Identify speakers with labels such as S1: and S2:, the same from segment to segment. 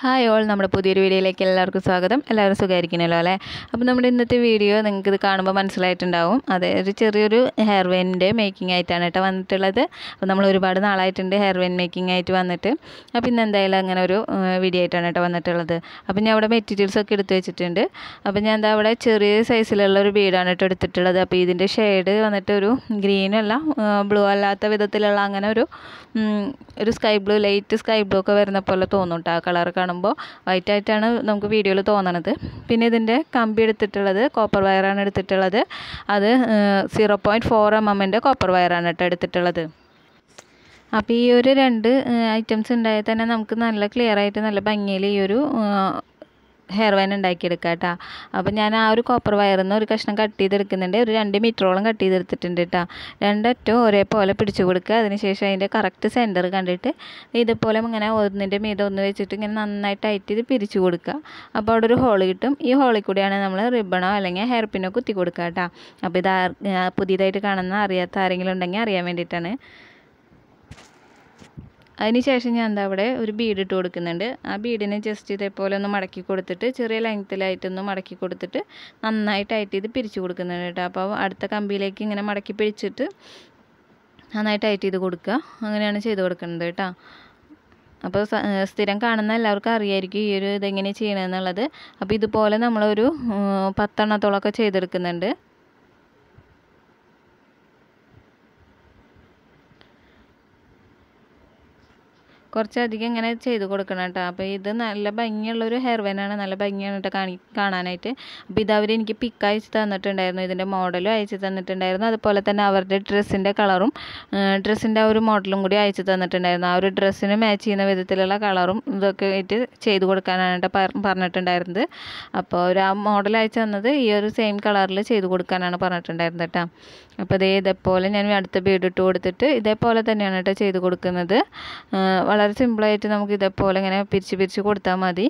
S1: hi all നമ്മുടെ പുതിയൊരു വീഡിയോയിലേക്ക് എല്ലാവർക്കും സ്വാഗതം എല്ലാവരും സുഖമായിരിക്കണല്ലോ അല്ലേ അപ്പോൾ നമ്മുടെ ഇന്നത്തെ വീഡിയോ നിങ്ങൾക്ക് ഇത് കാണുമ്പോൾ മനസ്സിലായിട്ടുണ്ടാവും അതെ ഒരു ചെറിയൊരു ഹെയർ വെയിൻ്റെ മേക്കിംഗ് ആയിട്ടാണ് കേട്ടോ വന്നിട്ടുള്ളത് അപ്പോൾ നമ്മൾ ഒരുപാട് നാളായിട്ടുണ്ട് ഹെയർ മേക്കിംഗ് ആയിട്ട് വന്നിട്ട് അപ്പോൾ ഇന്ന് എന്തായാലും അങ്ങനെ ഒരു വീഡിയോ ആയിട്ടാണ് കേട്ടോ വന്നിട്ടുള്ളത് അപ്പോൾ ഞാൻ അവിടെ മെറ്റീരിയൽസ് ഒക്കെ എടുത്തു വെച്ചിട്ടുണ്ട് അപ്പോൾ ഞാൻ എന്താ അവിടെ ചെറിയ സൈസിലുള്ള ഒരു ബീഡാണ് കേട്ടോ എടുത്തിട്ടുള്ളത് അപ്പോൾ ഇതിൻ്റെ ഷെയ്ഡ് വന്നിട്ട് ഒരു ഗ്രീനല്ല ബ്ലൂ അല്ലാത്ത വിധത്തിലുള്ള അങ്ങനെ ഒരു ഒരു sky blue light sky blue ഒക്കെ വരുന്ന പോലെ തോന്നും കേട്ടോ ആ കളർ കാണുമ്പോൾ വൈറ്റ് ആയിട്ടാണ് നമുക്ക് വീഡിയോയിൽ തോന്നണത് പിന്നെ ഇതിൻ്റെ കമ്പി എടുത്തിട്ടുള്ളത് കോപ്പർ വയറാണ് എടുത്തിട്ടുള്ളത് അത് സീറോ പോയിൻറ്റ് ഫോർ എം എമ്മിൻ്റെ കോപ്പർ വയറാണ് കേട്ടോ എടുത്തിട്ടുള്ളത് അപ്പോൾ ഈ ഒരു രണ്ട് ഐറ്റംസ് ഉണ്ടായാൽ തന്നെ നമുക്ക് നല്ല ക്ലിയർ ആയിട്ട് നല്ല ഭംഗിയിൽ ഈ ഒരു ഹെയർ വൈൻ ഉണ്ടാക്കിയെടുക്കാം കേട്ടോ അപ്പോൾ ഞാൻ ആ ഒരു കോപ്പർ വയറിൽ നിന്ന് ഒരു കഷ്ണം കട്ട് ചെയ്തെടുക്കുന്നുണ്ട് ഒരു രണ്ട് മീറ്ററോളം കട്ട് ചെയ്തെടുത്തിട്ടുണ്ട് കേട്ടോ രണ്ടറ്റവും ഒരേപോലെ പിടിച്ചു കൊടുക്കുക അതിനുശേഷം അതിൻ്റെ കറക്റ്റ് സെൻറ്റർ കണ്ടിട്ട് ഇതുപോലെ ഇങ്ങനെ ഒന്നിൻ്റെ മീതെ ഒന്ന് വെച്ചിട്ട് ഇങ്ങനെ നന്നായി ടൈറ്റ് ചെയ്ത് പിരിച്ചു കൊടുക്കുക അപ്പോൾ അവിടെ ഒരു ഹോൾ കിട്ടും ഈ ഹോളിൽ കൂടിയാണ് നമ്മൾ റിബണോ അല്ലെങ്കിൽ ഹെയർ പിന്നോ കുത്തി കൊടുക്കുക കേട്ടോ അപ്പോൾ ഇത് പുതിയതായിട്ട് കാണുന്ന അറിയാത്ത ആരെങ്കിലും ഉണ്ടെങ്കിൽ അറിയാൻ വേണ്ടിയിട്ടാണ് അതിനുശേഷം ഞാൻ എന്താ അവിടെ ഒരു ബീഡ് ഇട്ട് കൊടുക്കുന്നുണ്ട് ആ ബീഡിനെ ജസ്റ്റ് ഇതേപോലെ ഒന്ന് മടക്കി കൊടുത്തിട്ട് ചെറിയ ലെങ്ത്തിലായിട്ടൊന്ന് മടക്കി കൊടുത്തിട്ട് നന്നായിട്ട് ടൈറ്റ് ചെയ്ത് പിരിച്ചു കൊടുക്കുന്നുണ്ട് കേട്ടോ അപ്പോൾ അടുത്ത കമ്പിയിലേക്ക് ഇങ്ങനെ മടക്കി പിടിച്ചിട്ട് നന്നായി ടൈറ്റ് ചെയ്ത് കൊടുക്കുക അങ്ങനെയാണ് ചെയ്ത് കൊടുക്കുന്നത് കേട്ടോ അപ്പോൾ സ്ഥിരം കാണുന്ന എല്ലാവർക്കും അറിയായിരിക്കും ഈ ഒരു ഇതെങ്ങനെ ചെയ്യണമെന്നുള്ളത് അപ്പോൾ ഇതുപോലെ നമ്മളൊരു പത്തെണ്ണത്തോളമൊക്കെ ചെയ്തെടുക്കുന്നുണ്ട് കുറച്ചധികം ഇങ്ങനെ ചെയ്ത് കൊടുക്കണം കേട്ടോ അപ്പോൾ ഇത് നല്ല ഭംഗിയുള്ളൊരു ഹെയർ വെനാണ് നല്ല ഭംഗിയാണ് കേട്ടോ കാണി കാണാനായിട്ട് അപ്പോൾ ഇത് അവർ എനിക്ക് പിക്ക് അയച്ച് തന്നിട്ടുണ്ടായിരുന്നു ഇതിൻ്റെ മോഡലും അയച്ച് തന്നിട്ടുണ്ടായിരുന്നു അതുപോലെ തന്നെ അവരുടെ ഡ്രസ്സിൻ്റെ കളറും ഡ്രസ്സിൻ്റെ ആ ഒരു മോഡലും കൂടി അയച്ച് തന്നിട്ടുണ്ടായിരുന്നു ആ ഒരു ഡ്രസ്സിന് മാച്ച് ചെയ്യുന്ന വിധത്തിലുള്ള കളറും ഇതൊക്കെ ആയിട്ട് ചെയ്ത് കൊടുക്കാനാണ് കേട്ടോ പറഞ്ഞിട്ടുണ്ടായിരുന്നത് അപ്പോൾ ഒരു ആ മോഡൽ അയച്ച് തന്നത് ഈ ഒരു സെയിം കളറിൽ ചെയ്ത് കൊടുക്കാനാണ് പറഞ്ഞിട്ടുണ്ടായിരുന്നത് കേട്ടോ അപ്പോൾ ഇതേ ഇതേപോലെ ഞാൻ അടുത്ത ബീഡ് ഇട്ട് കൊടുത്തിട്ട് ഇതേപോലെ തന്നെയാണ് കേട്ടോ ചെയ്ത് കൊടുക്കുന്നത് വളരെ സിമ്പിളായിട്ട് നമുക്ക് ഇതേപോലെ ഇങ്ങനെ പിരിച്ച് പിരിച്ച് കൊടുത്താൽ മതി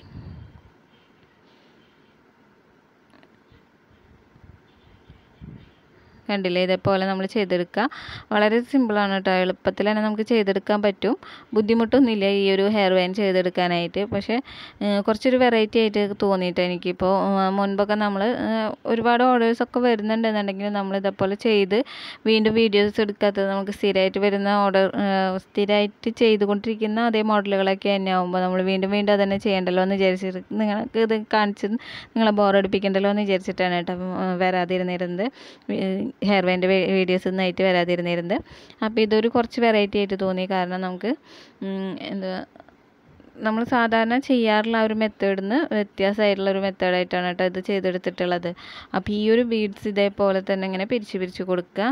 S1: കണ്ടില്ലേ ഇതേപോലെ നമ്മൾ ചെയ്തെടുക്കുക വളരെ സിമ്പിളാണ് കേട്ടോ എളുപ്പത്തിൽ തന്നെ നമുക്ക് ചെയ്തെടുക്കാൻ പറ്റും ബുദ്ധിമുട്ടൊന്നുമില്ല ഈ ഒരു ഹെയർ വൈൻ ചെയ്തെടുക്കാനായിട്ട് പക്ഷേ കുറച്ചൊരു വെറൈറ്റി ആയിട്ട് തോന്നിയിട്ട് എനിക്കിപ്പോൾ മുൻപൊക്കെ നമ്മൾ ഒരുപാട് ഓർഡേഴ്സൊക്കെ വരുന്നുണ്ടെന്നുണ്ടെങ്കിൽ നമ്മൾ ഇതേപോലെ ചെയ്ത് വീണ്ടും വീഡിയോസ് എടുക്കാത്തത് നമുക്ക് സ്ഥിരമായിട്ട് വരുന്ന ഓർഡർ സ്ഥിരമായിട്ട് ചെയ്തുകൊണ്ടിരിക്കുന്ന അതേ മോഡലുകളൊക്കെ തന്നെ ആകുമ്പോൾ നമ്മൾ വീണ്ടും വീണ്ടും അത് തന്നെ ചെയ്യണ്ടല്ലോ എന്ന് വിചാരിച്ചിട്ട് നിങ്ങൾക്ക് ഇത് കാണിച്ച് നിങ്ങളെ ബോറടിപ്പിക്കണ്ടല്ലോ എന്ന് വിചാരിച്ചിട്ടാണ് കേട്ടോ വരാതിരുന്നിരുന്നത് ഹെയർ ബാൻഡ് വീഡിയോസ് ഒന്നായിട്ട് വരാതിരുന്നിരുന്നത് അപ്പോൾ ഇതൊരു കുറച്ച് വെറൈറ്റി ആയിട്ട് തോന്നി കാരണം നമുക്ക് എന്താ നമ്മൾ സാധാരണ ചെയ്യാറുള്ള ആ ഒരു മെത്തേഡിൽ നിന്ന് വ്യത്യാസമായിട്ടുള്ള ഒരു മെത്തേഡായിട്ടാണ് കേട്ടോ ഇത് ചെയ്തെടുത്തിട്ടുള്ളത് അപ്പോൾ ഈ ഒരു ബീഡ്സ് ഇതേപോലെ തന്നെ ഇങ്ങനെ പിരിച്ച് പിരിച്ച് കൊടുക്കുക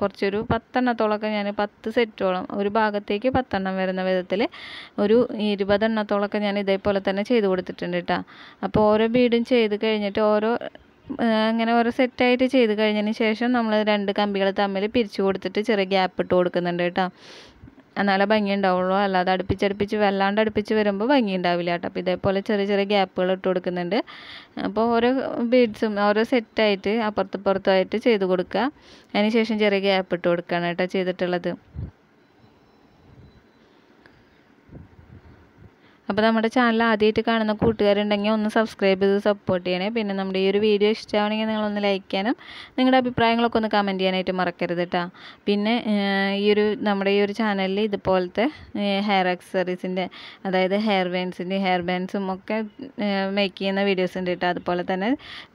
S1: കുറച്ചൊരു പത്തെണ്ണത്തോളമൊക്കെ ഞാൻ പത്ത് സെറ്റോളം ഒരു ഭാഗത്തേക്ക് പത്തെണ്ണം വരുന്ന വിധത്തിൽ ഒരു ഇരുപതെണ്ണത്തോളമൊക്കെ ഞാൻ ഇതേപോലെ തന്നെ ചെയ്ത് കൊടുത്തിട്ടുണ്ട് കേട്ടോ അപ്പോൾ ഓരോ ബീഡും ചെയ്ത് കഴിഞ്ഞിട്ട് ഓരോ അങ്ങനെ ഓരോ സെറ്റായിട്ട് ചെയ്ത് കഴിഞ്ഞതിന് ശേഷം നമ്മൾ രണ്ട് കമ്പികൾ തമ്മിൽ പിരിച്ചു കൊടുത്തിട്ട് ചെറിയ ഗ്യാപ്പ് ഇട്ട് കൊടുക്കുന്നുണ്ട് കേട്ടോ എന്നാലേ ഭംഗി ഉണ്ടാവുള്ളൂ അല്ലാതെ അടുപ്പിച്ചടുപ്പിച്ച് വല്ലാണ്ട് അടുപ്പിച്ച് വരുമ്പോൾ ഭംഗി ഉണ്ടാവില്ല കേട്ടോ അപ്പോൾ ഇതേപോലെ ചെറിയ ചെറിയ ഗ്യാപ്പുകൾ ഇട്ട് കൊടുക്കുന്നുണ്ട് അപ്പോൾ ഓരോ ബീഡ്സും ഓരോ സെറ്റായിട്ട് അപ്പുറത്തും പുറത്തുമായിട്ട് ചെയ്ത് കൊടുക്കുക അതിന് ശേഷം ചെറിയ ഗ്യാപ്പ് ഇട്ട് കൊടുക്കുകയാണ് കേട്ടോ ചെയ്തിട്ടുള്ളത് അപ്പോൾ നമ്മുടെ ചാനൽ ആദ്യമായിട്ട് കാണുന്ന കൂട്ടുകാരുണ്ടെങ്കിൽ ഒന്ന് സബ്സ്ക്രൈബ് ചെയ്ത് സപ്പോർട്ട് ചെയ്യണേ പിന്നെ നമ്മുടെ ഈ ഒരു വീഡിയോ ഇഷ്ടമാണെങ്കിൽ നിങ്ങളൊന്ന് ലൈക്ക് ചെയ്യാനും നിങ്ങളുടെ അഭിപ്രായങ്ങളൊക്കെ ഒന്ന് കമൻറ്റ് ചെയ്യാനായിട്ട് മറക്കരുത് കേട്ടോ പിന്നെ ഈ ഒരു നമ്മുടെ ഈ ഒരു ചാനലിൽ ഇതുപോലത്തെ ഹെയർ അക്സറീസിൻ്റെ അതായത് ഹെയർ ബാൻസിൻ്റെ ഹെയർ ബാൻസും ഒക്കെ മേക്ക് ചെയ്യുന്ന വീഡിയോസ് ഉണ്ട് കേട്ടോ അതുപോലെ തന്നെ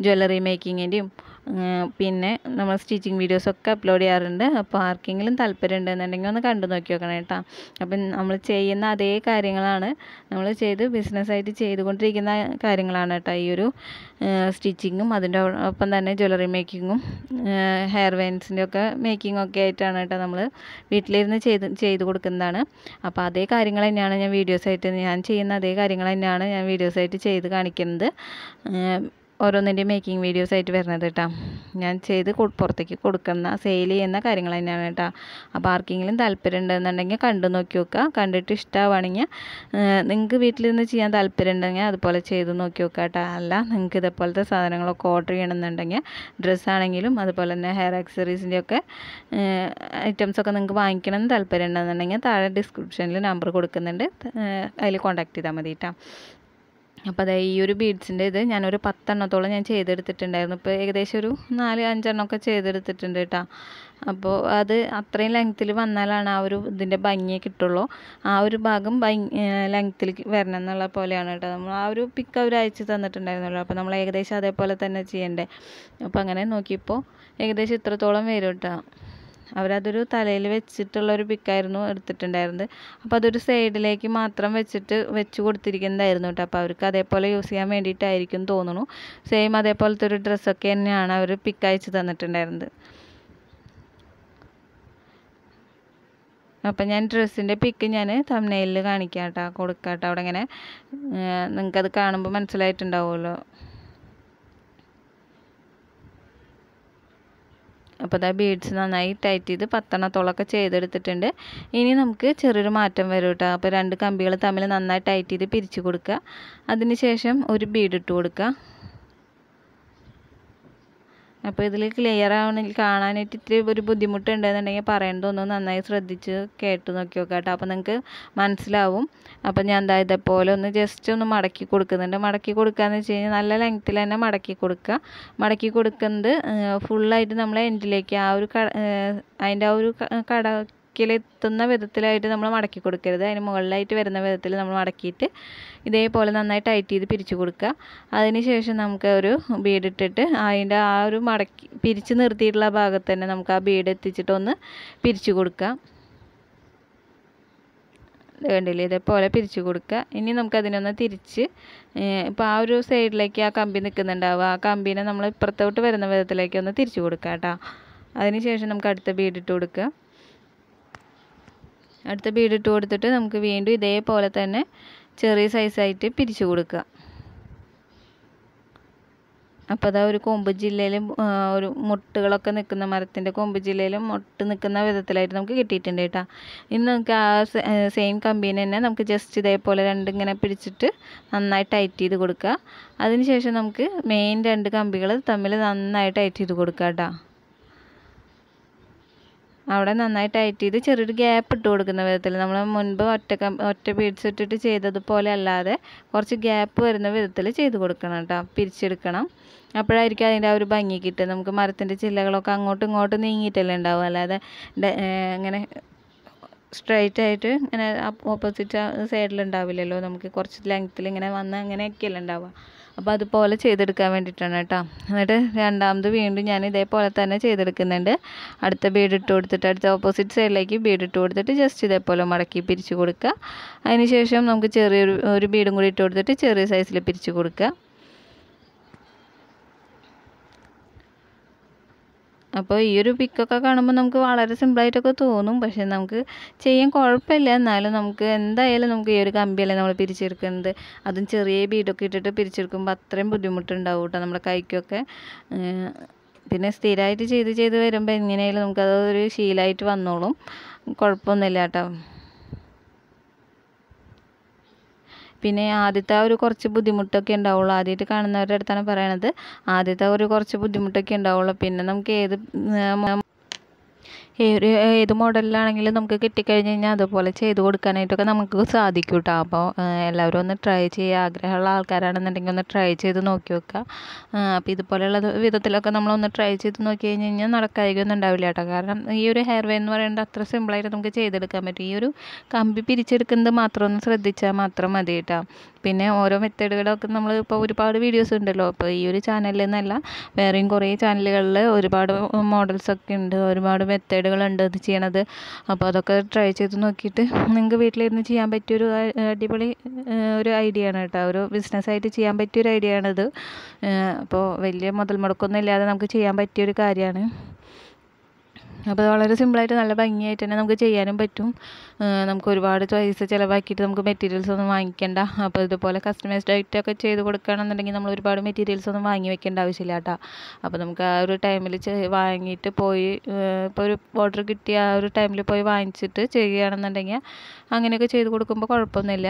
S1: ജ്വല്ലറി മേക്കിങ്ങിൻ്റെയും പിന്നെ നമ്മൾ സ്റ്റിച്ചിങ് വീഡിയോസൊക്കെ അപ്ലോഡ് ചെയ്യാറുണ്ട് അപ്പോൾ ആർക്കെങ്കിലും താല്പര്യം ഉണ്ടെന്നുണ്ടെങ്കിൽ ഒന്ന് കണ്ടു നോക്കി നോക്കണം കേട്ടോ അപ്പം നമ്മൾ ചെയ്യുന്ന അതേ കാര്യങ്ങളാണ് നമ്മൾ ചെയ്ത് ബിസിനസ്സായിട്ട് ചെയ്തുകൊണ്ടിരിക്കുന്ന കാര്യങ്ങളാണ് കേട്ടോ ഈ ഒരു സ്റ്റിച്ചിങ്ങും അതിൻ്റെ ഒപ്പം തന്നെ ജ്വല്ലറി മേക്കിങ്ങും ഹെയർ വെയിൻസിൻ്റെ ഒക്കെ മേക്കിങ്ങും ഒക്കെ ആയിട്ടാണ് കേട്ടോ നമ്മൾ വീട്ടിലിരുന്ന് ചെയ്ത് ചെയ്ത് കൊടുക്കുന്നതാണ് അപ്പോൾ അതേ കാര്യങ്ങൾ തന്നെയാണ് ഞാൻ വീഡിയോസായിട്ട് ഞാൻ ചെയ്യുന്ന അതേ കാര്യങ്ങൾ തന്നെയാണ് ഞാൻ വീഡിയോസായിട്ട് ചെയ്ത് കാണിക്കുന്നത് ഓരോന്നിൻ്റെ മേക്കിംഗ് വീഡിയോസ് ആയിട്ട് വരുന്നത് കേട്ടോ ഞാൻ ചെയ്ത് പുറത്തേക്ക് കൊടുക്കുന്ന സെയിൽ ചെയ്യുന്ന കാര്യങ്ങൾ തന്നെയാണ് കേട്ടോ അപ്പോൾ ആർക്കെങ്കിലും താല്പര്യം ഉണ്ടെന്നുണ്ടെങ്കിൽ കണ്ടു നോക്കി നോക്കുക കണ്ടിട്ട് ഇഷ്ടമാവുകയാണെങ്കിൽ നിങ്ങൾക്ക് വീട്ടിലിരുന്ന് ചെയ്യാൻ താല്പര്യം ഉണ്ടെങ്കിൽ അതുപോലെ ചെയ്ത് നോക്കി നോക്കുക കേട്ടോ അല്ല നിങ്ങൾക്ക് ഇതേപോലത്തെ സാധനങ്ങളൊക്കെ ഓർഡർ ചെയ്യണമെന്നുണ്ടെങ്കിൽ ഡ്രസ്സാണെങ്കിലും അതുപോലെ തന്നെ ഹെയർ ആക്സറീസിൻ്റെയൊക്കെ ഐറ്റംസൊക്കെ നിങ്ങൾക്ക് വാങ്ങിക്കണം താല്പര്യം ഉണ്ടെന്നുണ്ടെങ്കിൽ താഴെ ഡിസ്ക്രിപ്ഷനിൽ നമ്പർ കൊടുക്കുന്നുണ്ട് അതിൽ കോൺടാക്ട് ചെയ്താൽ മതി കേട്ടോ അപ്പോൾ അതായത് ഈ ഒരു ബീഡ്സിൻ്റെ ഇത് ഞാനൊരു പത്തെണ്ണത്തോളം ഞാൻ ചെയ്തെടുത്തിട്ടുണ്ടായിരുന്നു ഇപ്പോൾ ഏകദേശം ഒരു നാല് അഞ്ചെണ്ണമൊക്കെ ചെയ്തെടുത്തിട്ടുണ്ട് കേട്ടോ അപ്പോൾ അത് അത്രയും ലെങ്ത്തിൽ വന്നാലാണ് ആ ഒരു ഇതിൻ്റെ ഭംഗിയെ കിട്ടുള്ളൂ ആ ഒരു ഭാഗം ഭംഗി ലെങ്ത്തിൽ വരണം എന്നുള്ള പോലെയാണ് കേട്ടോ നമ്മൾ ആ ഒരു പിക്ക് അവർ അയച്ച് തന്നിട്ടുണ്ടായിരുന്നല്ലോ അപ്പോൾ നമ്മൾ ഏകദേശം അതേപോലെ തന്നെ ചെയ്യണ്ടേ അപ്പോൾ അങ്ങനെ നോക്കിയപ്പോൾ ഏകദേശം ഇത്രത്തോളം വരും കേട്ടോ അവരതൊരു തലയിൽ വെച്ചിട്ടുള്ളൊരു പിക്കായിരുന്നു എടുത്തിട്ടുണ്ടായിരുന്നത് അപ്പോൾ അതൊരു സൈഡിലേക്ക് മാത്രം വെച്ചിട്ട് വെച്ച് കൊടുത്തിരിക്കുന്നതായിരുന്നു കേട്ടോ അപ്പോൾ അവർക്ക് അതേപോലെ യൂസ് ചെയ്യാൻ വേണ്ടിയിട്ടായിരിക്കും തോന്നുന്നു സെയിം അതേപോലത്തെ ഒരു ഡ്രസ്സൊക്കെ തന്നെയാണ് അവർ പിക്ക് അയച്ച് തന്നിട്ടുണ്ടായിരുന്നത് അപ്പം ഞാൻ ഡ്രസ്സിൻ്റെ പിക്ക് ഞാൻ തമ്മനയിൽ കാണിക്കാം കേട്ടോ കൊടുക്കാം കേട്ടോ അവിടെ ഇങ്ങനെ നിങ്ങൾക്കത് കാണുമ്പോൾ മനസ്സിലായിട്ടുണ്ടാവുമല്ലോ അപ്പോൾ ഇതാ ബീഡ്സ് നന്നായി ടൈറ്റ് ചെയ്ത് പത്തെണ്ണത്തോളമൊക്കെ ചെയ്തെടുത്തിട്ടുണ്ട് ഇനി നമുക്ക് ചെറിയൊരു മാറ്റം വരും കേട്ടോ അപ്പോൾ രണ്ട് കമ്പികൾ തമ്മിൽ നന്നായി ടൈറ്റ് ചെയ്ത് പിരിച്ചു കൊടുക്കുക അതിന് ശേഷം ഒരു ബീഡിട്ട് കൊടുക്കുക അപ്പോൾ ഇതിൽ ക്ലിയർ ആവണമെങ്കിൽ കാണാനായിട്ട് ഇത്തിരി ഒരു ബുദ്ധിമുട്ടുണ്ടെന്നുണ്ടെങ്കിൽ ഒന്ന് നന്നായി ശ്രദ്ധിച്ച് കേട്ട് നോക്കി നോക്കാം കേട്ടോ അപ്പോൾ നിങ്ങൾക്ക് മനസ്സിലാവും അപ്പോൾ ഞാൻ എന്താ ഇതേപോലെ ഒന്ന് ജസ്റ്റ് ഒന്ന് മടക്കി കൊടുക്കുന്നുണ്ട് മടക്കി കൊടുക്കുകയെന്ന് വെച്ച് കഴിഞ്ഞാൽ നല്ല ലെങ്ത്തിൽ തന്നെ മടക്കി കൊടുക്കുക മടക്കി കൊടുക്കുന്നത് ഫുള്ളായിട്ട് നമ്മൾ എൻഡിലേക്ക് ആ ഒരു അതിൻ്റെ ആ ഒരു കട മടക്കിയിലെത്തുന്ന വിധത്തിലായിട്ട് നമ്മൾ മടക്കി കൊടുക്കരുത് അതിന് മുകളിലായിട്ട് വരുന്ന വിധത്തിൽ നമ്മൾ മടക്കിയിട്ട് ഇതേപോലെ നന്നായി ടൈറ്റ് ചെയ്ത് പിരിച്ചു കൊടുക്കുക അതിനുശേഷം നമുക്ക് ഒരു ബീഡ് ഇട്ടിട്ട് അതിൻ്റെ ആ ഒരു മടക്കി പിരിച്ച് നിർത്തിയിട്ടുള്ള ഭാഗത്ത് തന്നെ നമുക്ക് ആ ബീഡ് എത്തിച്ചിട്ടൊന്ന് പിരിച്ചു കൊടുക്കാം കണ്ടില്ലേ ഇതേപോലെ പിരിച്ചു കൊടുക്കുക ഇനി നമുക്കതിനൊന്ന് തിരിച്ച് ഇപ്പോൾ ആ ഒരു സൈഡിലേക്ക് ആ കമ്പി നിൽക്കുന്നുണ്ടാവുക ആ കമ്പീനെ നമ്മൾ ഇപ്പുറത്തോട്ട് വരുന്ന വിധത്തിലേക്ക് ഒന്ന് തിരിച്ചു കൊടുക്കുക കേട്ടോ അതിനുശേഷം നമുക്ക് അടുത്ത ബീഡിട്ട് കൊടുക്കുക അടുത്ത ബീഡ് ഇട്ട് കൊടുത്തിട്ട് നമുക്ക് വീണ്ടും ഇതേപോലെ തന്നെ ചെറിയ സൈസായിട്ട് പിരിച്ചു കൊടുക്കുക അപ്പോൾ അതാ ഒരു കൊമ്പ് ജില്ലയിലും ഒരു മുട്ടുകളൊക്കെ നിൽക്കുന്ന മരത്തിൻ്റെ കൊമ്പ് ജില്ലയിലും മുട്ട് നിൽക്കുന്ന വിധത്തിലായിട്ട് നമുക്ക് കിട്ടിയിട്ടുണ്ട് കേട്ടോ ഇനി നമുക്ക് ആ സെയിം കമ്പീനെ തന്നെ നമുക്ക് ജസ്റ്റ് ഇതേപോലെ രണ്ട് ഇങ്ങനെ പിടിച്ചിട്ട് നന്നായി ടൈറ്റ് ചെയ്ത് കൊടുക്കുക ശേഷം നമുക്ക് മെയിൻ രണ്ട് കമ്പികൾ തമ്മിൽ നന്നായി ടൈറ്റ് ചെയ്ത് കൊടുക്കുക കേട്ടോ അവിടെ നന്നായി ടൈറ്റ് ചെയ്ത് ചെറിയൊരു ഗ്യാപ്പ് ഇട്ട് കൊടുക്കുന്ന വിധത്തിൽ നമ്മൾ മുൻപ് ഒറ്റ ഒറ്റ പീഡ്സ് ഇട്ടിട്ട് ചെയ്തതുപോലെ അല്ലാതെ കുറച്ച് ഗ്യാപ്പ് വരുന്ന വിധത്തിൽ ചെയ്ത് കൊടുക്കണം കേട്ടോ പിരിച്ചെടുക്കണം അപ്പോഴായിരിക്കും അതിൻ്റെ ആ ഒരു ഭംഗി കിട്ടുക നമുക്ക് മരത്തിൻ്റെ ചില്ലകളൊക്കെ അങ്ങോട്ടും ഇങ്ങോട്ടും നീങ്ങിയിട്ടല്ലേ ഉണ്ടാവും അല്ലാതെ ഇങ്ങനെ സ്ട്രൈറ്റ് ആയിട്ട് ഇങ്ങനെ ഓപ്പോസിറ്റ് സൈഡിൽ ഉണ്ടാവില്ലല്ലോ നമുക്ക് കുറച്ച് ലെങ്ത്തിൽ ഇങ്ങനെ വന്ന് അങ്ങനെയൊക്കെയല്ലേ ഉണ്ടാവുക അപ്പോൾ അതുപോലെ ചെയ്തെടുക്കാൻ വേണ്ടിയിട്ടാണ് കേട്ടോ എന്നിട്ട് രണ്ടാമത് വീണ്ടും ഞാൻ ഇതേപോലെ തന്നെ ചെയ്തെടുക്കുന്നുണ്ട് അടുത്ത ബീഡ് ഇട്ട് കൊടുത്തിട്ട് അടുത്ത ഓപ്പോസിറ്റ് സൈഡിലേക്ക് ബീഡ് ഇട്ട് കൊടുത്തിട്ട് ജസ്റ്റ് ഇതേപോലെ മടക്കി പിരിച്ചു കൊടുക്കുക അതിനുശേഷം നമുക്ക് ചെറിയൊരു ഒരു ബീഡും കൂടി ഇട്ട് കൊടുത്തിട്ട് ചെറിയ സൈസിൽ പിരിച്ചു കൊടുക്കുക അപ്പോൾ ഈ ഒരു പിക്കൊക്കെ കാണുമ്പോൾ നമുക്ക് വളരെ സിമ്പിളായിട്ടൊക്കെ തോന്നും പക്ഷേ നമുക്ക് ചെയ്യാൻ കുഴപ്പമില്ല എന്നാലും നമുക്ക് എന്തായാലും നമുക്ക് ഈ ഒരു കമ്പിയല്ലേ നമ്മൾ പിരിച്ചെടുക്കുന്നത് അതും ചെറിയ ബീഡൊക്കെ ഇട്ടിട്ട് പിരിച്ചെടുക്കുമ്പോൾ അത്രയും ബുദ്ധിമുട്ടുണ്ടാവും കേട്ടോ നമ്മുടെ കൈക്കൊക്കെ പിന്നെ സ്ഥിരമായിട്ട് ചെയ്ത് ചെയ്ത് വരുമ്പോൾ എങ്ങനെയായാലും അതൊരു ശീലമായിട്ട് വന്നോളും കുഴപ്പമൊന്നുമില്ല കേട്ടോ പിന്നെ ആദ്യത്തെ ഒരു കുറച്ച് ബുദ്ധിമുട്ടൊക്കെ ഉണ്ടാവുള്ളൂ ആദ്യമായിട്ട് കാണുന്നവരുടെ അടുത്താണ് പറയണത് ആദ്യത്തെ ഒരു കുറച്ച് ബുദ്ധിമുട്ടൊക്കെ ഉണ്ടാവുള്ളൂ പിന്നെ നമുക്ക് ഏത് ഒരു ഏത് മോഡലിലാണെങ്കിലും നമുക്ക് കിട്ടിക്കഴിഞ്ഞ് കഴിഞ്ഞാൽ അതുപോലെ ചെയ്ത് കൊടുക്കാനായിട്ടൊക്കെ നമുക്ക് സാധിക്കും കേട്ടോ അപ്പോൾ എല്ലാവരും ഒന്ന് ട്രൈ ചെയ്യുക ആഗ്രഹമുള്ള ആൾക്കാരാണെന്നുണ്ടെങ്കിൽ ഒന്ന് ട്രൈ ചെയ്ത് നോക്കി വെക്കുക അപ്പോൾ ഇതുപോലെയുള്ള വിധത്തിലൊക്കെ നമ്മളൊന്ന് ട്രൈ ചെയ്ത് നോക്കി കഴിഞ്ഞ് കഴിഞ്ഞാൽ നടക്കായികൊന്നും ഉണ്ടാവില്ല കേട്ടോ കാരണം ഈ ഒരു ഹെയർ വേ എന്ന് പറയുന്നത് അത്ര സിമ്പിളായിട്ട് നമുക്ക് ചെയ്തെടുക്കാൻ പറ്റും ഈ ഒരു കമ്പി പിരിച്ചെടുക്കുന്നത് മാത്രം ഒന്ന് ശ്രദ്ധിച്ചാൽ മാത്രം മതി കേട്ടോ പിന്നെ ഓരോ മെത്തേഡുകളൊക്കെ നമ്മൾ ഇപ്പോൾ ഒരുപാട് വീഡിയോസ് ഉണ്ടല്ലോ അപ്പോൾ ഈ ഒരു ചാനലിൽ നിന്നല്ല വേറെയും കുറേ ചാനലുകളിൽ ഒരുപാട് മോഡൽസൊക്കെ ഉണ്ട് ഒരുപാട് മെത്തേഡ് പരിപാടികളുണ്ട് ഇത് ചെയ്യണത് അപ്പോൾ അതൊക്കെ ട്രൈ ചെയ്ത് നോക്കിയിട്ട് നിങ്ങൾക്ക് വീട്ടിലിരുന്ന് ചെയ്യാൻ പറ്റിയൊരു അടിപൊളി ഒരു ഐഡിയ ആണ് കേട്ടോ ഒരു ബിസിനസ്സായിട്ട് ചെയ്യാൻ പറ്റിയൊരു ഐഡിയ ആണിത് അപ്പോൾ വലിയ മുതൽ മുടക്കൊന്നും ഇല്ലാതെ നമുക്ക് ചെയ്യാൻ പറ്റിയൊരു കാര്യമാണ് അപ്പോൾ വളരെ സിമ്പിളായിട്ട് നല്ല ഭംഗിയായിട്ട് തന്നെ നമുക്ക് ചെയ്യാനും പറ്റും നമുക്ക് ഒരുപാട് പൈസ ചിലവാക്കിയിട്ട് നമുക്ക് മെറ്റീരിയൽസ് ഒന്നും വാങ്ങിക്കേണ്ട അപ്പോൾ ഇതുപോലെ കസ്റ്റമൈസ്ഡ് ആയിട്ടൊക്കെ ചെയ്ത് കൊടുക്കുകയാണെന്നുണ്ടെങ്കിൽ നമ്മൾ ഒരുപാട് മെറ്റീരിയൽസ് ഒന്നും വാങ്ങി വെക്കേണ്ട ആവശ്യമില്ല കേട്ടോ അപ്പോൾ നമുക്ക് ആ ഒരു ടൈമിൽ വാങ്ങിയിട്ട് പോയി ഇപ്പോൾ ഒരു ഓർഡർ കിട്ടിയ ആ ഒരു ടൈമിൽ പോയി വാങ്ങിച്ചിട്ട് ചെയ്യുകയാണെന്നുണ്ടെങ്കിൽ അങ്ങനെയൊക്കെ ചെയ്ത് കൊടുക്കുമ്പോൾ കുഴപ്പമൊന്നുമില്ല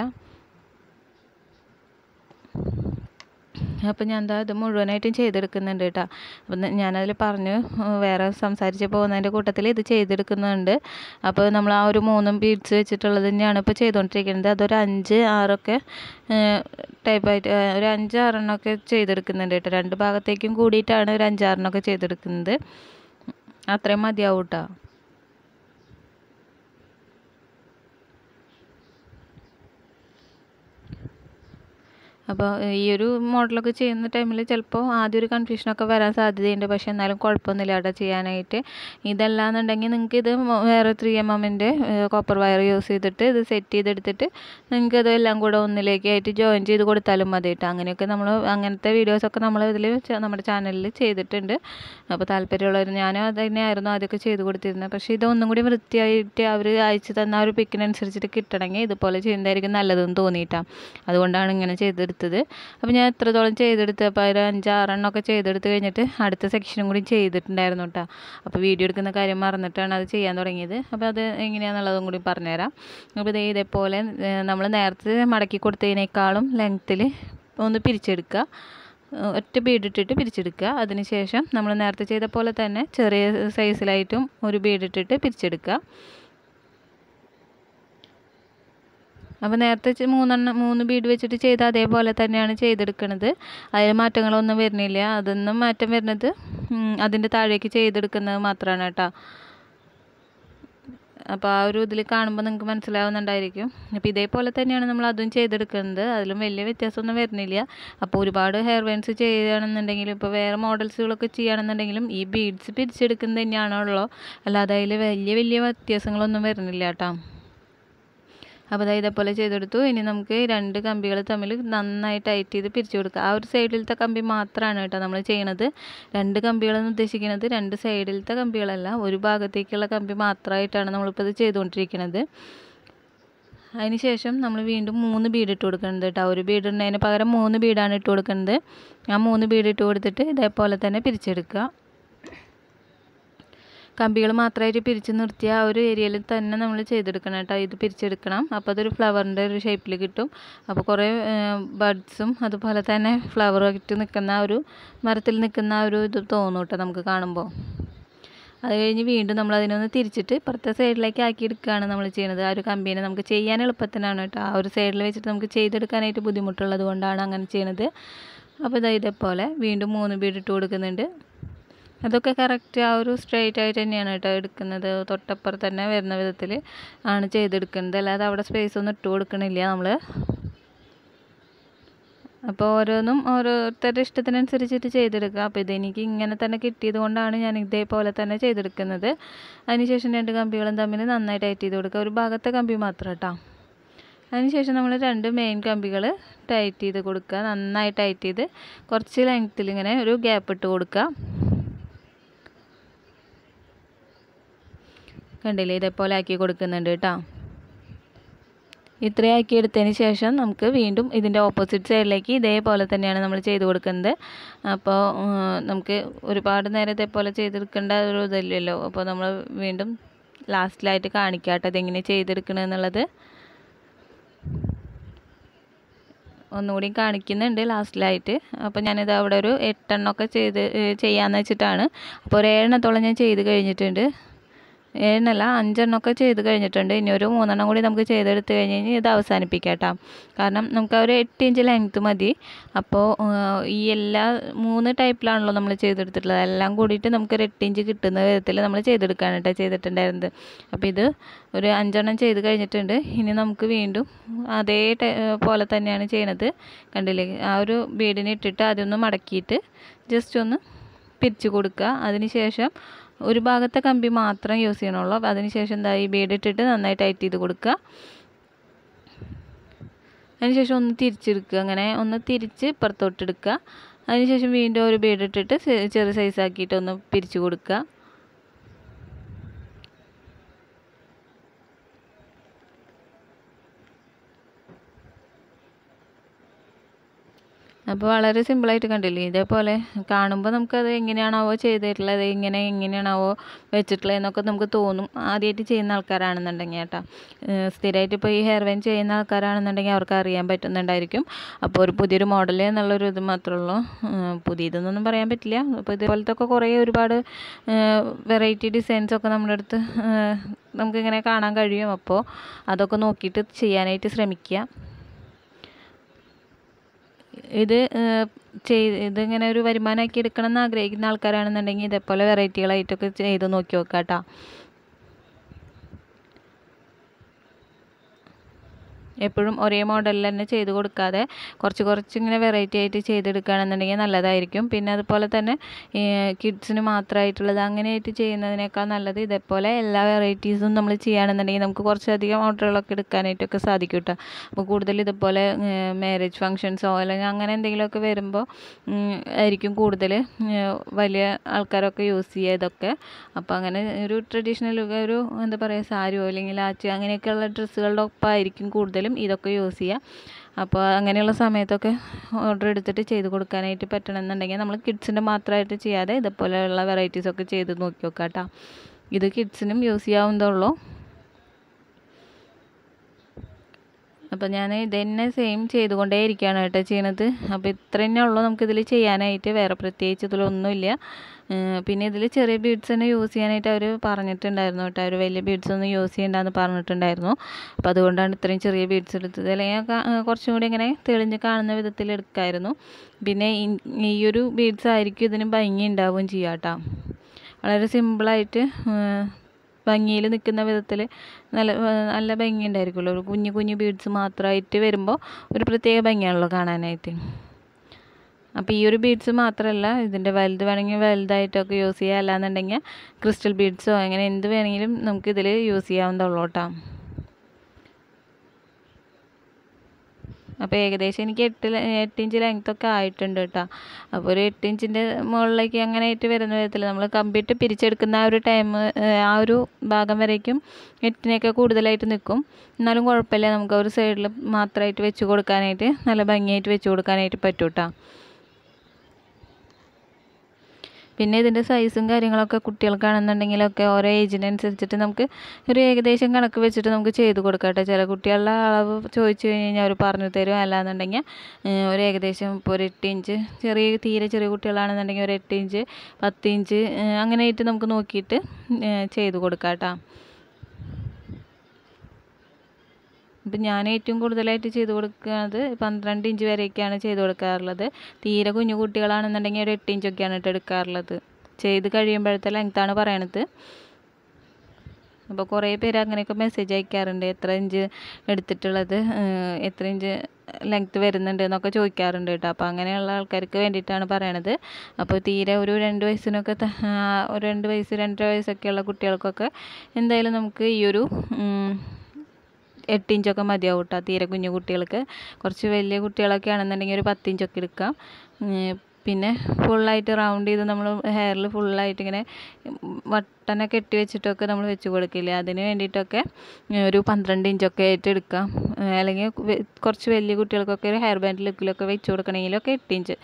S1: അപ്പോൾ ഞാൻ എന്താ ഇത് മുഴുവനായിട്ടും ചെയ്തെടുക്കുന്നുണ്ട് കേട്ടോ അപ്പം ഞാനതിൽ പറഞ്ഞു വേറെ സംസാരിച്ച് പോകുന്നതിൻ്റെ കൂട്ടത്തിൽ ഇത് ചെയ്തെടുക്കുന്നുണ്ട് അപ്പോൾ നമ്മൾ ആ ഒരു മൂന്നും ബീഡ്സ് വെച്ചിട്ടുള്ളത് തന്നെയാണ് ഇപ്പോൾ ചെയ്തുകൊണ്ടിരിക്കുന്നത് അതൊരു അഞ്ച് ആറൊക്കെ ടൈപ്പായിട്ട് ഒരു അഞ്ച് ആറെണ്ണമൊക്കെ ചെയ്തെടുക്കുന്നുണ്ട് കേട്ടോ രണ്ട് ഭാഗത്തേക്കും കൂടിയിട്ടാണ് ഒരു അഞ്ചാറെണ്ണമൊക്കെ ചെയ്തെടുക്കുന്നത് അത്രയും മതിയാവും കേട്ടോ അപ്പോൾ ഈ ഒരു മോഡലൊക്കെ ചെയ്യുന്ന ടൈമിൽ ചിലപ്പോൾ ആദ്യം ഒരു കൺഫ്യൂഷനൊക്കെ വരാൻ സാധ്യതയുണ്ട് പക്ഷേ എന്നാലും കുഴപ്പമൊന്നുമില്ല അവിടെ ചെയ്യാനായിട്ട് ഇതല്ലാന്നുണ്ടെങ്കിൽ നിങ്ങൾക്ക് ഇത് വേറെ ത്രീ എം എമ്മിൻ്റെ കോപ്പർ വയർ യൂസ് ചെയ്തിട്ട് ഇത് സെറ്റ് ചെയ്തെടുത്തിട്ട് നിങ്ങൾക്ക് അത് എല്ലാം കൂടെ ഒന്നിലേക്കായിട്ട് ജോയിൻ ചെയ്ത് കൊടുത്താലും മതി കേട്ടോ അങ്ങനെയൊക്കെ നമ്മൾ അങ്ങനത്തെ വീഡിയോസൊക്കെ നമ്മൾ ഇതിൽ നമ്മുടെ ചാനലിൽ ചെയ്തിട്ടുണ്ട് അപ്പോൾ താല്പര്യമുള്ളവർ ഞാനും അത് തന്നെയായിരുന്നു ആദ്യമൊക്കെ ചെയ്ത് കൊടുത്തിരുന്നത് പക്ഷേ ഇതൊന്നും കൂടി വൃത്തിയായിട്ട് അവർ അയച്ചു തന്ന ആ ഒരു പിക്കിനനുസരിച്ചിട്ട് കിട്ടണമെങ്കിൽ ഇതുപോലെ ചെയ്യുന്നതായിരിക്കും നല്ലതെന്ന് തോന്നിയിട്ടാണ് അതുകൊണ്ടാണ് ഇങ്ങനെ ചെയ്തെടുത്തത് ചെയ്തെടുത്തത് അപ്പോൾ ഞാൻ എത്രത്തോളം ചെയ്തെടുത്ത് അപ്പോൾ അതിൽ അഞ്ചാറെണ്ണമൊക്കെ ചെയ്തെടുത്ത് കഴിഞ്ഞിട്ട് അടുത്ത സെക്ഷനും കൂടി ചെയ്തിട്ടുണ്ടായിരുന്നു കേട്ടോ അപ്പോൾ വീഡിയോ എടുക്കുന്ന കാര്യം മറന്നിട്ടാണ് അത് ചെയ്യാൻ തുടങ്ങിയത് അപ്പോൾ അത് എങ്ങനെയാണെന്നുള്ളതും കൂടി പറഞ്ഞുതരാം അപ്പോൾ ഇത് ഇതേപോലെ നമ്മൾ നേരത്തെ മടക്കി കൊടുത്തതിനേക്കാളും ലെങ്ത്തിൽ ഒന്ന് പിരിച്ചെടുക്കുക ഒറ്റ ബീഡിട്ടിട്ട് പിരിച്ചെടുക്കുക അതിനുശേഷം നമ്മൾ നേരത്തെ ചെയ്ത പോലെ തന്നെ ചെറിയ സൈസിലായിട്ടും ഒരു ബീഡിട്ടിട്ട് പിരിച്ചെടുക്കുക അപ്പോൾ നേരത്തെ മൂന്നെണ്ണം മൂന്ന് ബീഡ് വെച്ചിട്ട് ചെയ്ത അതേപോലെ തന്നെയാണ് ചെയ്തെടുക്കുന്നത് അതിൽ മാറ്റങ്ങളൊന്നും വരുന്നില്ല അതൊന്നും മാറ്റം വരുന്നത് അതിൻ്റെ താഴേക്ക് ചെയ്തെടുക്കുന്നത് മാത്രമാണ് കേട്ടോ അപ്പോൾ ആ ഒരു ഇതിൽ കാണുമ്പോൾ നിങ്ങൾക്ക് മനസ്സിലാവുന്നുണ്ടായിരിക്കും അപ്പോൾ ഇതേപോലെ തന്നെയാണ് നമ്മൾ അതും ചെയ്തെടുക്കുന്നത് അതിലും വലിയ വ്യത്യാസമൊന്നും വരുന്നില്ല അപ്പോൾ ഒരുപാട് ഹെയർ വെയിൻസ് ചെയ്യുകയാണെന്നുണ്ടെങ്കിലും ഇപ്പോൾ വേറെ മോഡൽസുകളൊക്കെ ചെയ്യുകയാണെന്നുണ്ടെങ്കിലും ഈ ബീഡ്സ് പിരിച്ചെടുക്കുന്നത് തന്നെയാണുള്ളൂ അല്ലാതെ അതിൽ വലിയ വലിയ വ്യത്യാസങ്ങളൊന്നും വരുന്നില്ല കേട്ടോ അപ്പോൾ അതായത് ഇതേപോലെ ചെയ്തെടുത്തു ഇനി നമുക്ക് രണ്ട് കമ്പികൾ തമ്മിൽ നന്നായി ടൈറ്റ് ചെയ്ത് പിരിച്ചു കൊടുക്കുക ആ ഒരു സൈഡിലത്തെ കമ്പി മാത്രമാണ് കേട്ടോ നമ്മൾ ചെയ്യണത് രണ്ട് കമ്പികളെന്ന് ഉദ്ദേശിക്കുന്നത് രണ്ട് സൈഡിലത്തെ കമ്പികളല്ല ഒരു ഭാഗത്തേക്കുള്ള കമ്പി മാത്രമായിട്ടാണ് നമ്മളിപ്പോൾ ഇത് ചെയ്തുകൊണ്ടിരിക്കുന്നത് ശേഷം നമ്മൾ വീണ്ടും മൂന്ന് ബീഡ് ഇട്ട് കൊടുക്കുന്നത് കേട്ടോ ഒരു ബീഡ് ഇടുന്നതിന് പകരം മൂന്ന് ബീഡാണ് ഇട്ട് കൊടുക്കുന്നത് ആ മൂന്ന് ബീഡ് ഇട്ട് കൊടുത്തിട്ട് ഇതേപോലെ തന്നെ പിരിച്ചെടുക്കുക കമ്പികൾ മാത്രമായിട്ട് പിരിച്ച് നിർത്തിയ ആ ഒരു ഏരിയയിൽ തന്നെ നമ്മൾ ചെയ്തെടുക്കണം കേട്ടോ ഇത് പിരിച്ചെടുക്കണം അപ്പോൾ അതൊരു ഫ്ലവറിൻ്റെ ഒരു ഷേപ്പിൽ കിട്ടും അപ്പോൾ കുറേ ബഡ്സും അതുപോലെ തന്നെ ഫ്ലവറായിട്ട് നിൽക്കുന്ന ഒരു മരത്തിൽ നിൽക്കുന്ന ഒരു ഇത് തോന്നും കേട്ടോ നമുക്ക് കാണുമ്പോൾ അത് കഴിഞ്ഞ് വീണ്ടും നമ്മൾ അതിനൊന്ന് തിരിച്ചിട്ട് ഇപ്പുറത്തെ സൈഡിലേക്ക് ആക്കി എടുക്കുകയാണ് നമ്മൾ ചെയ്യുന്നത് ആ ഒരു കമ്പീനെ നമുക്ക് ചെയ്യാൻ എളുപ്പത്തിനാണ് കേട്ടോ ആ ഒരു സൈഡിൽ വെച്ചിട്ട് നമുക്ക് ചെയ്തെടുക്കാനായിട്ട് ബുദ്ധിമുട്ടുള്ളത് കൊണ്ടാണ് അങ്ങനെ ചെയ്യുന്നത് അപ്പോൾ ഇതാ ഇതേപോലെ വീണ്ടും മൂന്ന് ബീഡ് ഇട്ട് കൊടുക്കുന്നുണ്ട് അതൊക്കെ കറക്റ്റ് ആ ഒരു സ്ട്രെയിറ്റ് ആയിട്ട് തന്നെയാണ് കേട്ടോ എടുക്കുന്നത് തൊട്ടപ്പുറത്ത് തന്നെ വരുന്ന വിധത്തിൽ ആണ് ചെയ്തെടുക്കുന്നത് അല്ലാതെ അവിടെ സ്പേസ് ഒന്നും ഇട്ട് കൊടുക്കണില്ല നമ്മൾ അപ്പോൾ ഓരോന്നും ഓരോരുത്തരുടെ ഇഷ്ടത്തിനനുസരിച്ചിട്ട് ചെയ്തെടുക്കുക അപ്പോൾ ഇതെനിക്ക് ഇങ്ങനെ തന്നെ കിട്ടിയത് കൊണ്ടാണ് ഞാൻ ഇതേപോലെ തന്നെ ചെയ്തെടുക്കുന്നത് അതിനുശേഷം രണ്ട് കമ്പികളും തമ്മിൽ നന്നായി ടൈറ്റ് ചെയ്ത് കൊടുക്കുക ഒരു ഭാഗത്തെ കമ്പി മാത്രം കേട്ടോ അതിനുശേഷം നമ്മൾ രണ്ട് മെയിൻ കമ്പികൾ ടൈറ്റ് ചെയ്ത് കൊടുക്കുക നന്നായി ടൈറ്റ് ചെയ്ത് കുറച്ച് ലെങ്ത്തിൽ ഇങ്ങനെ ഒരു ഗ്യാപ്പ് ഇട്ട് കൊടുക്കുക കണ്ടില്ലേ ഇതേപോലെ ആക്കി കൊടുക്കുന്നുണ്ട് കേട്ടോ ഇത്രയാക്കി എടുത്തതിന് ശേഷം നമുക്ക് വീണ്ടും ഇതിൻ്റെ ഓപ്പോസിറ്റ് സൈഡിലേക്ക് ഇതേപോലെ തന്നെയാണ് നമ്മൾ ചെയ്ത് കൊടുക്കുന്നത് അപ്പോൾ നമുക്ക് ഒരുപാട് നേരം ഇതേപോലെ ചെയ്തെടുക്കേണ്ട ഒരു ഇതല്ലല്ലോ അപ്പോൾ നമ്മൾ വീണ്ടും ലാസ്റ്റിലായിട്ട് കാണിക്കാട്ടെ അതെങ്ങനെ ചെയ്തെടുക്കണമെന്നുള്ളത് ഒന്നുകൂടി കാണിക്കുന്നുണ്ട് ലാസ്റ്റിലായിട്ട് അപ്പോൾ ഞാനിത് അവിടെ ഒരു എട്ടെണ്ണമൊക്കെ ചെയ്ത് ചെയ്യാമെന്ന് വെച്ചിട്ടാണ് അപ്പോൾ ഒരു ഏഴെണ്ണത്തോളം ഞാൻ ചെയ്ത് കഴിഞ്ഞിട്ടുണ്ട് ഏഴിനല്ല അഞ്ചെണ്ണമൊക്കെ ചെയ്ത് കഴിഞ്ഞിട്ടുണ്ട് ഇനി ഒരു മൂന്നെണ്ണം കൂടി നമുക്ക് ചെയ്തെടുത്ത് കഴിഞ്ഞ് കഴിഞ്ഞാൽ ഇത് അവസാനിപ്പിക്കാം കേട്ടോ കാരണം നമുക്ക് ഒരു എട്ട് ഇഞ്ച് ലെങ്ത്ത് മതി അപ്പോൾ ഈ എല്ലാ മൂന്ന് ടൈപ്പിലാണല്ലോ നമ്മൾ ചെയ്തെടുത്തിട്ടുള്ളത് എല്ലാം കൂടിയിട്ട് നമുക്ക് ഒരു എട്ട് ഇഞ്ച് കിട്ടുന്ന വിധത്തിൽ നമ്മൾ ചെയ്തെടുക്കാൻ കേട്ടോ ചെയ്തിട്ടുണ്ടായിരുന്നത് അപ്പോൾ ഇത് ഒരു അഞ്ചെണ്ണം ചെയ്ത് കഴിഞ്ഞിട്ടുണ്ട് ഇനി നമുക്ക് വീണ്ടും അതേ പോലെ തന്നെയാണ് ചെയ്യണത് കണ്ടില്ലേ ആ ഒരു ബീഡിനെ ഇട്ടിട്ട് അതൊന്ന് മടക്കിയിട്ട് ജസ്റ്റ് ഒന്ന് പിരിച്ചു കൊടുക്കുക അതിന് ശേഷം ഒരു ഭാഗത്തെ കമ്പി മാത്രം യൂസ് ചെയ്യണുള്ളൂ അതിനുശേഷം എന്താ ഈ ബീഡിട്ടിട്ട് നന്നായി ടൈറ്റ് ചെയ്ത് കൊടുക്കുക അതിനുശേഷം ഒന്ന് തിരിച്ചെടുക്കുക അങ്ങനെ ഒന്ന് തിരിച്ച് ഇപ്പുറത്തോട്ടെടുക്കുക അതിനുശേഷം വീണ്ടും ഒരു ബീഡിട്ടിട്ട് ചെറിയ സൈസാക്കിയിട്ട് ഒന്ന് പിരിച്ചു കൊടുക്കുക അപ്പോൾ വളരെ സിമ്പിളായിട്ട് കണ്ടില്ലേ ഇതേപോലെ കാണുമ്പോൾ നമുക്കത് എങ്ങനെയാണാവോ ചെയ്തിട്ടുള്ളത് ഇങ്ങനെ എങ്ങനെയാണാവോ വെച്ചിട്ടുള്ളത് എന്നൊക്കെ നമുക്ക് തോന്നും ആദ്യമായിട്ട് ചെയ്യുന്ന ആൾക്കാരാണെന്നുണ്ടെങ്കിൽ കേട്ടോ സ്ഥിരമായിട്ട് ഇപ്പോൾ ഈ ഹെയർ വെയിൻ ചെയ്യുന്ന ആൾക്കാരാണെന്നുണ്ടെങ്കിൽ അവർക്ക് അറിയാൻ പറ്റുന്നുണ്ടായിരിക്കും അപ്പോൾ ഒരു പുതിയൊരു മോഡൽ എന്നുള്ളൊരു ഇത് മാത്രമേ ഉള്ളൂ പുതിയതെന്നൊന്നും പറയാൻ പറ്റില്ല അപ്പോൾ ഇതുപോലത്തെ ഒക്കെ കുറേ ഒരുപാട് വെറൈറ്റി ഡിസൈൻസ് ഒക്കെ നമ്മുടെ അടുത്ത് നമുക്കിങ്ങനെ കാണാൻ കഴിയും അപ്പോൾ അതൊക്കെ നോക്കിയിട്ട് ചെയ്യാനായിട്ട് ശ്രമിക്കുക ഇത് ചെയ്ത് ഇതിങ്ങനെ ഒരു വരുമാനമാക്കി എടുക്കണം എന്ന് ആഗ്രഹിക്കുന്ന ആൾക്കാരാണെന്നുണ്ടെങ്കിൽ ഇതേപോലെ വെറൈറ്റികളായിട്ടൊക്കെ ചെയ്ത് നോക്കി നോക്കാം കേട്ടോ എപ്പോഴും ഒരേ മോഡലിൽ തന്നെ ചെയ്ത് കൊടുക്കാതെ കുറച്ച് കുറച്ച് ഇങ്ങനെ വെറൈറ്റി ആയിട്ട് ചെയ്തെടുക്കുകയാണെന്നുണ്ടെങ്കിൽ നല്ലതായിരിക്കും പിന്നെ അതുപോലെ തന്നെ കിഡ്സിന് മാത്രമായിട്ടുള്ളത് അങ്ങനെയായിട്ട് ചെയ്യുന്നതിനേക്കാൾ നല്ലത് ഇതേപോലെ എല്ലാ വെറൈറ്റീസും നമ്മൾ ചെയ്യുകയാണെന്നുണ്ടെങ്കിൽ നമുക്ക് കുറച്ചധികം ഓർഡറുകളൊക്കെ എടുക്കാനായിട്ടൊക്കെ സാധിക്കും കേട്ടോ അപ്പോൾ കൂടുതൽ ഇതുപോലെ മാരേജ് ഫങ്ഷൻസോ അല്ലെങ്കിൽ അങ്ങനെ എന്തെങ്കിലുമൊക്കെ വരുമ്പോൾ ആയിരിക്കും കൂടുതൽ വലിയ ആൾക്കാരൊക്കെ യൂസ് ചെയ്യുക ഇതൊക്കെ അപ്പോൾ അങ്ങനെ ഒരു ട്രഡീഷണൽ ഒരു എന്താ പറയുക സാരിയോ അല്ലെങ്കിൽ ആച്ചി അങ്ങനെയൊക്കെയുള്ള ഡ്രസ്സുകളുടെ ഒപ്പമായിരിക്കും കൂടുതൽ ആണെങ്കിലും ഇതൊക്കെ യൂസ് ചെയ്യാം അപ്പോൾ അങ്ങനെയുള്ള സമയത്തൊക്കെ ഓർഡർ എടുത്തിട്ട് ചെയ്ത് കൊടുക്കാനായിട്ട് പറ്റണമെന്നുണ്ടെങ്കിൽ നമ്മൾ കിഡ്സിൻ്റെ മാത്രമായിട്ട് ചെയ്യാതെ ഇതുപോലെയുള്ള വെറൈറ്റീസൊക്കെ ചെയ്ത് നോക്കി നോക്കാം കേട്ടോ ഇത് കിഡ്സിനും യൂസ് ചെയ്യാവുന്നതുള്ളൂ അപ്പോൾ ഞാൻ തന്നെ സെയിം ചെയ്തുകൊണ്ടേ ഇരിക്കുകയാണ് കേട്ടോ ചെയ്യണത് അപ്പോൾ ഇത്ര തന്നെ ഉള്ളൂ നമുക്കിതിൽ ചെയ്യാനായിട്ട് വേറെ പ്രത്യേകിച്ച് ഇതിലൊന്നുമില്ല പിന്നെ ഇതിൽ ചെറിയ ബീഡ്സ് തന്നെ യൂസ് ചെയ്യാനായിട്ട് അവർ പറഞ്ഞിട്ടുണ്ടായിരുന്നു കേട്ടോ അവർ വലിയ ബീഡ്സ് ഒന്നും യൂസ് ചെയ്യണ്ടെന്ന് പറഞ്ഞിട്ടുണ്ടായിരുന്നു അപ്പോൾ അതുകൊണ്ടാണ് ഇത്രയും ചെറിയ ബീഡ്സ് എടുത്തത് അല്ലെങ്കിൽ കുറച്ചും കൂടി ഇങ്ങനെ തെളിഞ്ഞ് കാണുന്ന വിധത്തിൽ എടുക്കായിരുന്നു പിന്നെ ഈ ഒരു ബീഡ്സ് ആയിരിക്കും ഇതിന് ഭംഗി ഉണ്ടാവുകയും ചെയ്യാം കേട്ടോ വളരെ സിമ്പിളായിട്ട് ഭംഗിയിൽ നിൽക്കുന്ന വിധത്തിൽ നല്ല നല്ല ഭംഗി ഉണ്ടായിരിക്കുമല്ലോ ഒരു കുഞ്ഞു കുഞ്ഞു ബീഡ്സ് മാത്രമായിട്ട് വരുമ്പോൾ ഒരു പ്രത്യേക ഭംഗിയാണല്ലോ കാണാനായിട്ട് അപ്പോൾ ഈ ഒരു ബീഡ്സ് മാത്രമല്ല ഇതിൻ്റെ വലുത് വേണമെങ്കിൽ വലുതായിട്ടൊക്കെ യൂസ് ചെയ്യുക അല്ലാന്നുണ്ടെങ്കിൽ ക്രിസ്റ്റൽ ബീഡ്സോ അങ്ങനെ എന്ത് വേണമെങ്കിലും ഇതിൽ യൂസ് ചെയ്യാവുന്നതുള്ളൂ കേട്ടോ അപ്പോൾ ഏകദേശം എനിക്ക് എട്ട് എട്ട് ഇഞ്ച് ലെങ്ത്തൊക്കെ ആയിട്ടുണ്ട് കേട്ടോ അപ്പോൾ ഒരു എട്ട് ഇഞ്ചിൻ്റെ മുകളിലേക്ക് അങ്ങനെ ആയിട്ട് വരുന്ന വിധത്തിൽ നമ്മൾ കമ്പിട്ട് പിരിച്ചെടുക്കുന്ന ആ ഒരു ടൈം ആ ഒരു ഭാഗം വരേക്കും എട്ടിനൊക്കെ കൂടുതലായിട്ട് നിൽക്കും എന്നാലും കുഴപ്പമില്ല നമുക്ക് ഒരു സൈഡിൽ മാത്രമായിട്ട് വെച്ച് കൊടുക്കാനായിട്ട് നല്ല ഭംഗിയായിട്ട് വെച്ച് കൊടുക്കാനായിട്ട് പറ്റും കേട്ടോ പിന്നെ ഇതിൻ്റെ സൈസും കാര്യങ്ങളൊക്കെ കുട്ടികൾക്കാണെന്നുണ്ടെങ്കിലൊക്കെ ഓരോ ഏജിനനുസരിച്ചിട്ട് നമുക്ക് ഒരു ഏകദേശം കണക്ക് വെച്ചിട്ട് നമുക്ക് ചെയ്ത് കൊടുക്കാം കേട്ടോ ചില കുട്ടികളുടെ അളവ് ചോദിച്ചു കഴിഞ്ഞാൽ അവർ പറഞ്ഞു തരും അല്ലാന്നുണ്ടെങ്കിൽ ഒരു ഏകദേശം ഇപ്പോൾ ഒരു എട്ട് ഇഞ്ച് ചെറിയ തീരെ ചെറിയ കുട്ടികളാണെന്നുണ്ടെങ്കിൽ ഒരു എട്ട് ഇഞ്ച് പത്ത് ഇഞ്ച് അങ്ങനെയായിട്ട് നമുക്ക് നോക്കിയിട്ട് ചെയ്ത് കൊടുക്കാം കേട്ടോ അപ്പം ഞാൻ ഏറ്റവും കൂടുതലായിട്ട് ചെയ്ത് കൊടുക്കുന്നത് പന്ത്രണ്ട് ഇഞ്ച് വരെയൊക്കെയാണ് ചെയ്ത് കൊടുക്കാറുള്ളത് തീരെ കുഞ്ഞു കുട്ടികളാണെന്നുണ്ടെങ്കിൽ ഒരു എട്ട് ഇഞ്ചൊക്കെയാണ് ഇട്ട് എടുക്കാറുള്ളത് ചെയ്ത് കഴിയുമ്പോഴത്തെ ലെങ്ത്താണ് പറയണത് അപ്പോൾ കുറേ പേര് അങ്ങനെയൊക്കെ മെസ്സേജ് അയക്കാറുണ്ട് എത്ര ഇഞ്ച് എടുത്തിട്ടുള്ളത് എത്ര ഇഞ്ച് ലെങ്ത്ത് വരുന്നുണ്ട് എന്നൊക്കെ ചോദിക്കാറുണ്ട് കേട്ടോ അപ്പോൾ അങ്ങനെയുള്ള ആൾക്കാർക്ക് വേണ്ടിയിട്ടാണ് പറയണത് അപ്പോൾ തീരെ ഒരു രണ്ട് വയസ്സിനൊക്കെ ഒരു രണ്ട് വയസ്സ് രണ്ടര വയസ്സൊക്കെയുള്ള കുട്ടികൾക്കൊക്കെ എന്തായാലും നമുക്ക് ഈ ഒരു എട്ട് ഇഞ്ചൊക്കെ മതിയാവും കേട്ടോ തീരെ കുഞ്ഞു കുട്ടികൾക്ക് കുറച്ച് വലിയ കുട്ടികളൊക്കെ ആണെന്നുണ്ടെങ്കിൽ ഒരു പത്ത് ഇഞ്ചൊക്കെ എടുക്കാം പിന്നെ ഫുള്ളായിട്ട് റൗണ്ട് ചെയ്ത് നമ്മൾ ഹെയറിൽ ഫുള്ളായിട്ട് ഇങ്ങനെ വട്ടനെ കെട്ടി വെച്ചിട്ടൊക്കെ നമ്മൾ വെച്ച് കൊടുക്കില്ലേ അതിന് വേണ്ടിയിട്ടൊക്കെ ഒരു പന്ത്രണ്ട് ഇഞ്ചൊക്കെ ആയിട്ട് എടുക്കാം അല്ലെങ്കിൽ കുറച്ച് വലിയ കുട്ടികൾക്കൊക്കെ ഒരു ഹെയർ ബാൻഡ് ലുക്കിലൊക്കെ വെച്ച് കൊടുക്കണമെങ്കിലൊക്കെ എട്ട് ഇഞ്ച്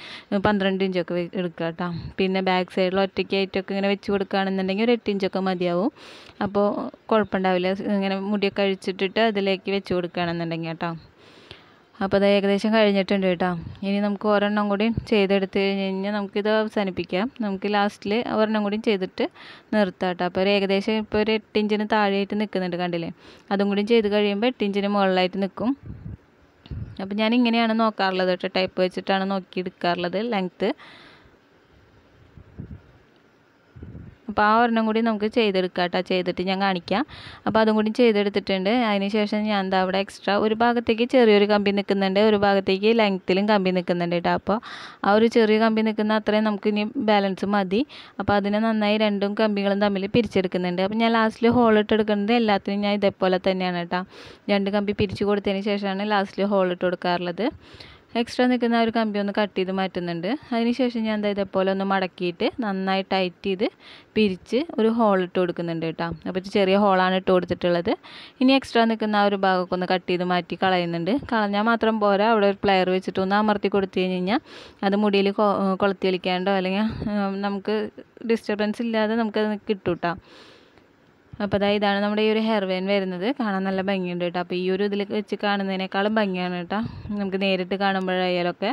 S1: പന്ത്രണ്ട് ഇഞ്ചൊക്കെ എടുക്കുക കേട്ടോ പിന്നെ ബാക്ക് സൈഡിൽ ഒറ്റയ്ക്കായിട്ടൊക്കെ ഇങ്ങനെ വെച്ച് കൊടുക്കുകയാണെന്നുണ്ടെങ്കിൽ ഒരു എട്ട് ഇഞ്ചൊക്കെ മതിയാവും അപ്പോൾ കുഴപ്പമുണ്ടാവില്ല ഇങ്ങനെ മുടിയൊക്കെ അഴിച്ചിട്ടിട്ട് അതിലേക്ക് വെച്ച് കൊടുക്കുകയാണെന്നുണ്ടെങ്കിൽ കേട്ടോ അപ്പോൾ അത് ഏകദേശം കഴിഞ്ഞിട്ടുണ്ട് കേട്ടോ ഇനി നമുക്ക് ഒരെണ്ണം കൂടി ചെയ്തെടുത്ത് കഴിഞ്ഞ് കഴിഞ്ഞാൽ നമുക്കിത് അവസാനിപ്പിക്കാം നമുക്ക് ലാസ്റ്റിൽ ഒരെണ്ണം കൂടി ചെയ്തിട്ട് നിർത്താം കേട്ടോ അപ്പോൾ ഒരു ഏകദേശം ഇപ്പോൾ ഒരു എട്ടിഞ്ചിന് താഴെയായിട്ട് നിൽക്കുന്നുണ്ട് കണ്ടില്ലേ അതും കൂടി ചെയ്ത് കഴിയുമ്പോൾ എട്ടിഞ്ചിന് മുകളിലായിട്ട് നിൽക്കും അപ്പോൾ ഞാൻ ഇങ്ങനെയാണ് നോക്കാറുള്ളത് കേട്ടോ ടൈപ്പ് വെച്ചിട്ടാണ് നോക്കി എടുക്കാറുള്ളത് ലെങ്ത്ത് അപ്പോൾ ആ ഒരെണ്ണം കൂടി നമുക്ക് ചെയ്തെടുക്കാം കേട്ടോ ചെയ്തിട്ട് ഞാൻ കാണിക്കാം അപ്പോൾ അതും കൂടി ചെയ്തെടുത്തിട്ടുണ്ട് അതിന് ശേഷം ഞാൻ എന്താ അവിടെ എക്സ്ട്രാ ഒരു ഭാഗത്തേക്ക് ചെറിയൊരു കമ്പി നിൽക്കുന്നുണ്ട് ഒരു ഭാഗത്തേക്ക് ലെങ്ത്തിലും കമ്പി നിൽക്കുന്നുണ്ട് കേട്ടോ അപ്പോൾ ആ ഒരു ചെറിയ കമ്പി നിൽക്കുന്ന അത്രയും നമുക്ക് ഇനി ബാലൻസ് മതി അപ്പോൾ അതിനെ നന്നായി രണ്ടും കമ്പികളും തമ്മിൽ പിരിച്ചെടുക്കുന്നുണ്ട് അപ്പോൾ ഞാൻ ലാസ്റ്റിൽ ഹോൾ ഇട്ട് എടുക്കുന്നത് എല്ലാത്തിനും ഞാൻ ഇതേപോലെ തന്നെയാണ് കേട്ടോ രണ്ട് കമ്പി പിരിച്ചു കൊടുത്തതിന് ശേഷമാണ് ലാസ്റ്റിൽ ഹോൾ ഇട്ട് കൊടുക്കാറുള്ളത് എക്സ്ട്രാ നിൽക്കുന്ന ഒരു കമ്പി ഒന്ന് കട്ട് ചെയ്ത് മാറ്റുന്നുണ്ട് അതിനുശേഷം ഞാൻ എന്താ ഇതേപോലെ ഒന്ന് മടക്കിയിട്ട് നന്നായി ടൈറ്റ് ചെയ്ത് പിരിച്ച് ഒരു ഹോൾ ഇട്ട് കൊടുക്കുന്നുണ്ട് കേട്ടോ അപ്പോൾ ചെറിയ ഹോളാണ് ഇട്ട് കൊടുത്തിട്ടുള്ളത് ഇനി എക്സ്ട്രാ നിൽക്കുന്ന ആ ഒരു ഭാഗമൊക്കെ ഒന്ന് കട്ട് ചെയ്ത് മാറ്റി കളയുന്നുണ്ട് കളഞ്ഞാൽ മാത്രം പോരാ അവിടെ ഒരു പ്ലെയർ വെച്ചിട്ട് ഒന്ന് അമർത്തി കൊടുത്തു കഴിഞ്ഞ് കഴിഞ്ഞാൽ അത് മുടിയിൽ കൊളുത്തി വലിക്കാണ്ടോ അല്ലെങ്കിൽ നമുക്ക് ഡിസ്റ്റർബൻസ് ഇല്ലാതെ നമുക്കത് കിട്ടും കേട്ടോ അപ്പോൾ അതായത് ഇതാണ് നമ്മുടെ ഈ ഒരു ഹെയർ വരുന്നത് കാണാൻ നല്ല ഭംഗിയുണ്ട് കേട്ടോ അപ്പോൾ ഈ ഒരു ഇതിൽ വെച്ച് കാണുന്നതിനേക്കാളും ഭംഗിയാണ് കേട്ടോ നമുക്ക് നേരിട്ട് കാണുമ്പോഴായാലൊക്കെ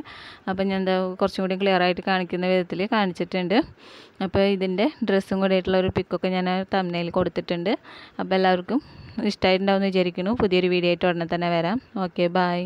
S1: അപ്പോൾ ഞാൻ എന്താ കുറച്ചും കൂടി ക്ലിയർ ആയിട്ട് കാണിക്കുന്ന വിധത്തിൽ കാണിച്ചിട്ടുണ്ട് അപ്പോൾ ഇതിൻ്റെ ഡ്രസ്സും കൂടെ ആയിട്ടുള്ള ഒരു പിക്കൊക്കെ ഞാൻ തമ്മിൽ കൊടുത്തിട്ടുണ്ട് അപ്പോൾ എല്ലാവർക്കും ഇഷ്ടമായിട്ടുണ്ടാവും എന്ന് വിചാരിക്കുന്നു പുതിയൊരു വീഡിയോ ആയിട്ട് ഉടനെ തന്നെ വരാം ഓക്കെ ബായ്